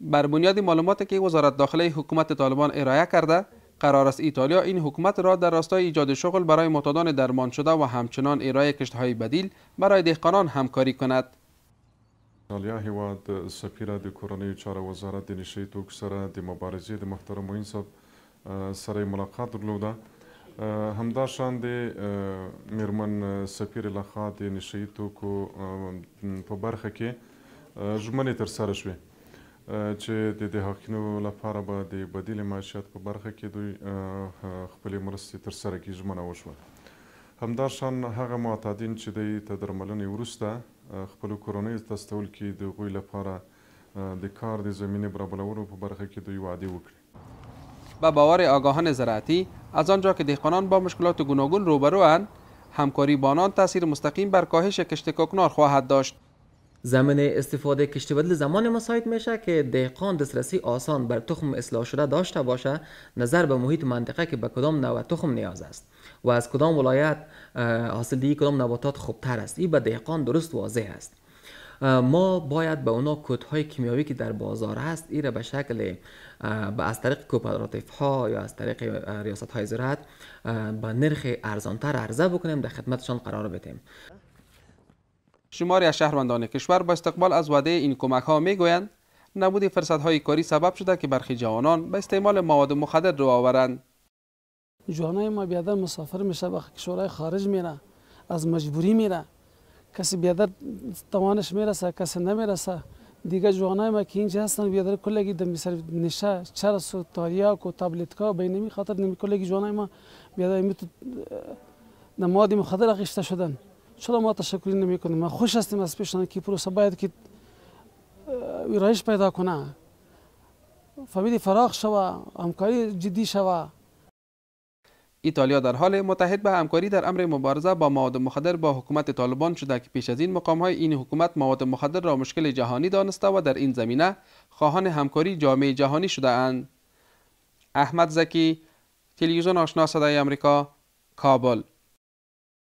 بر بنیاد معلوماتی که وزارت داخله حکومت طالبان ارائه کرده قرار است ایتالیا این حکومت را در راستای ایجاد شغل برای معتادان درمان شده و همچنان ارائه کشتهای بدیل برای دهقانان همکاری کند ایتالیا هیواد سفیره د کورنیو چارو وزارت د نشه توکو سره د مبارزې د محترم معین صاحب سره ملاقات درلوده همدا شان د میرمن سفیر لخوا د نشه توکو په برخه کې ژمنې ترسره شوې چې د د حقینو لپاره به د بدیل معاشیت په برخه کې دوی خپل مرستې تر سره کې ژمنه وشوه همدارشان هغه معتادین چې د تدرملنې وروسته خپل کورنۍ ته ستول کې د غوی لپاره د کار د زمینه برابرولو په برخه کې دوی وعده وکړي با باور آگاهان زراعتی از آنجا که دهقانان با مشکلات گوناگون روبرو هستند همکاری با آنان تاثیر مستقیم بر کاهش کشت کوکنار خواهد داشت زمینه استفاده بدل زمان مساعد میشه که دهقان دسترسی آسان بر تخم اصلاح شده داشته باشه نظر به محیط منطقه که به کدام نوع تخم نیاز است و از کدام ولایت حاصل دیگه کدام نباتات خوبتر است این به دهقان درست واضح است ما باید به اونا کودهای کیمیاوی که در بازار هست ایره به شکل از طریق کوپراتیف ها یا از طریق ریاست های زراعت با نرخ ارزانتر عرضه بکنیم در خدمتشان قرار بدیم شماری از شهروندان کشور با استقبال از وعده این کمک ها می گویند نبود فرصت های کاری سبب شده که برخی جوانان به استعمال مواد مخدر رو آورند جوانای ما بیادر مسافر میشه به کشورهای خارج میره از مجبوری میره کسی بیادر توانش میرسه کسی نمیرسه دیگه جوانای ما که اینجا هستن بیادر کلگی دمی نشه چرس و تاریاک و کا ها نمی خاطر نمی کلگی جوانای ما بیادر نمادی مخدر اخیشته شدن چرا ما تشکری نمی کنیم ما خوش هستیم از پیشان که پروسه باید که ویرایش پیدا کنه فمید فراخ شوه همکاری جدی شوه ایتالیا در حال متحد به همکاری در امر مبارزه با مواد مخدر با حکومت طالبان شده که پیش از این مقام های این حکومت مواد مخدر را مشکل جهانی دانسته و در این زمینه خواهان همکاری جامعه جهانی شده اند. احمد زکی تلویزیون آشنا صدای آمریکا کابل